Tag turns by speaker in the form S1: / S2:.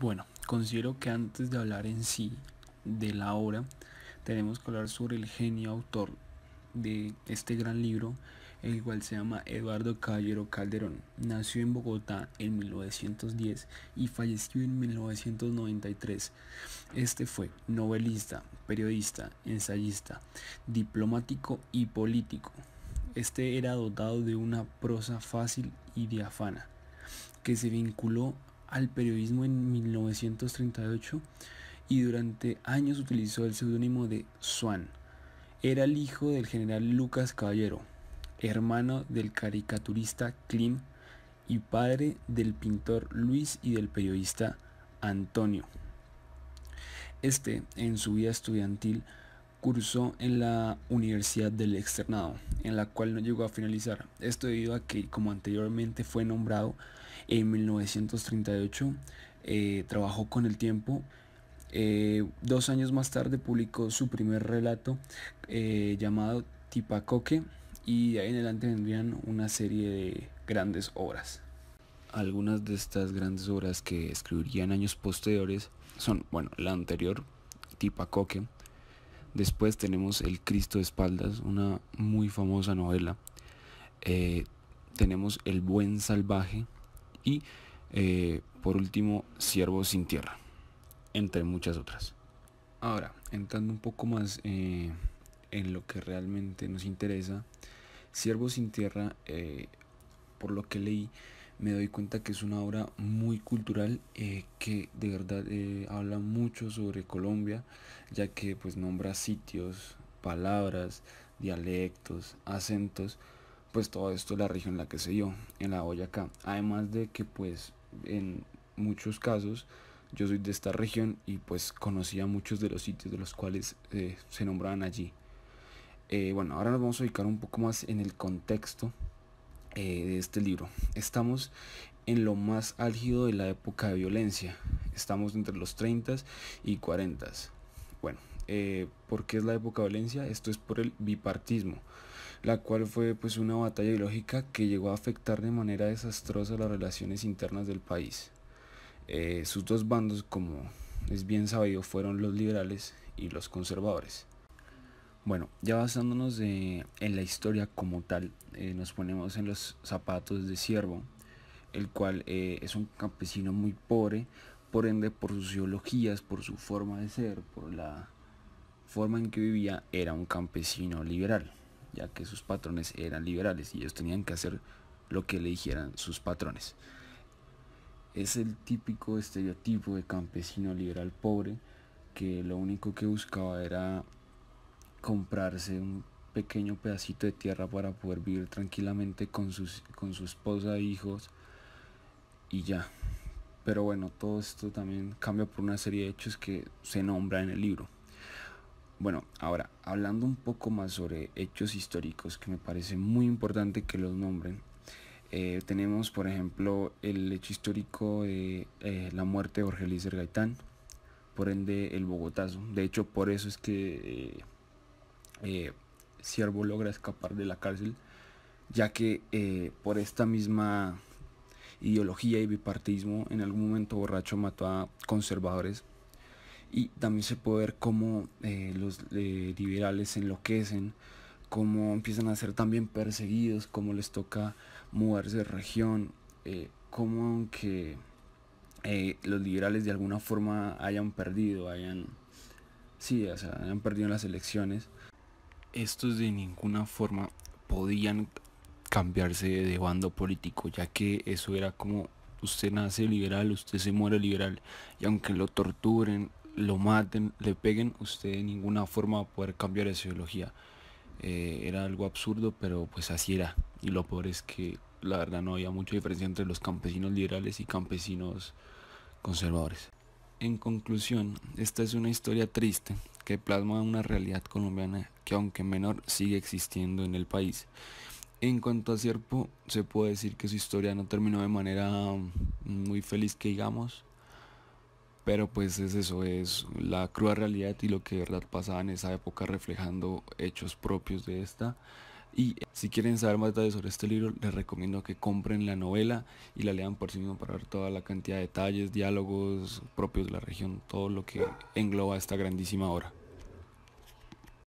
S1: Bueno, considero que antes de hablar en sí de la obra, tenemos que hablar sobre el genio autor de este gran libro, el cual se llama Eduardo Caballero Calderón. Nació en Bogotá en 1910 y falleció en 1993. Este fue novelista, periodista, ensayista, diplomático y político. Este era dotado de una prosa fácil y diafana, que se vinculó al periodismo en 1938 y durante años utilizó el seudónimo de Swan. Era el hijo del general Lucas Caballero, hermano del caricaturista Klim y padre del pintor Luis y del periodista Antonio. Este, en su vida estudiantil, cursó en la Universidad del Externado, en la cual no llegó a finalizar. Esto debido a que, como anteriormente fue nombrado, en 1938 eh, trabajó con el tiempo. Eh, dos años más tarde publicó su primer relato eh, llamado Tipacoque y de ahí en adelante vendrían una serie de grandes obras. Algunas de estas grandes obras que escribiría en años posteriores son, bueno, la anterior, Tipacoque. Después tenemos El Cristo de Espaldas, una muy famosa novela. tenemos El Buen Salvaje, y eh, por último Siervos sin tierra, entre muchas otras. Ahora, entrando un poco más eh, en lo que realmente nos interesa, Siervo sin tierra, eh, por lo que leí, me doy cuenta que es una obra muy cultural que de verdad habla mucho sobre Colombia, ya que pues nombra sitios, palabras, dialectos, acentos pues todo esto la región en la que se dio, en la Boyacá. Además de que pues en muchos casos yo soy de esta región y pues conocía muchos de los sitios de los cuales eh, se nombraban allí. Eh, bueno, ahora nos vamos a ubicar un poco más en el contexto eh, de este libro. Estamos en lo más álgido de la época de violencia. Estamos entre los 30 y 40. Bueno, ¿por qué es la época de violencia? Esto es por el bipartismo la cual fue pues una batalla ideológica que llegó a afectar de manera desastrosa las relaciones internas del país. Eh, sus dos bandos, como es bien sabido, fueron los liberales y los conservadores. Bueno, ya basándonos en la historia como tal, eh, nos ponemos en los zapatos de Ciervo, el cual eh, es un campesino muy pobre, por ende por sus ideologías, por su forma de ser, por la forma en que vivía, era un campesino liberal ya que sus patrones eran liberales y ellos tenían que hacer lo que le dijeran sus patrones. Es el típico estereotipo de campesino liberal pobre que lo único que buscaba era comprarse un pequeño pedacito de tierra para poder vivir tranquilamente con, con su esposa e hijos y ya. Pero bueno, todo esto también cambia por una serie de hechos que se nombra en el libro. Bueno, ahora, hablando un poco más sobre hechos históricos que me parece muy importante que los nombren. Eh, tenemos, por ejemplo, el hecho histórico de eh, la muerte de Jorge Lícer Gaitán, por ende el Bogotazo. De hecho, por eso es que eh, Ciervo eh, logra escapar de la cárcel, ya que por esta misma ideología y bipartidismo, en algún momento Borracho mató a conservadores y también se puede ver cómo eh, los eh, liberales se enloquecen, cómo empiezan a ser también perseguidos, cómo les toca moverse de región, eh, cómo aunque los liberales de alguna forma hayan perdido, hayan, sí, o sea, hayan perdido las elecciones, estos de ninguna forma podían cambiarse de bando político, ya que eso era como usted nace liberal, usted se muere liberal, y aunque lo torturen, lo maten, le peguen, usted de ninguna forma va a poder cambiar esa ideología. Eh, era algo absurdo, pero pues así era. Y lo pobre es que la verdad no había mucha diferencia entre los campesinos liberales y campesinos conservadores. En conclusión, esta es una historia triste que plasma una realidad colombiana que aunque menor sigue existiendo en el país. En cuanto a Cierpo, se puede decir que su historia no terminó de manera mm, muy feliz que digamos, pero pues es eso, es la cruda realidad y lo que de verdad pasaba en esa época reflejando hechos propios de esta. Y si quieren saber más detalles sobre este libro, les recomiendo que compren la novela y la lean por sí mismo para ver toda la cantidad de detalles, diálogos propios de la región, todo lo que engloba esta grandísima obra.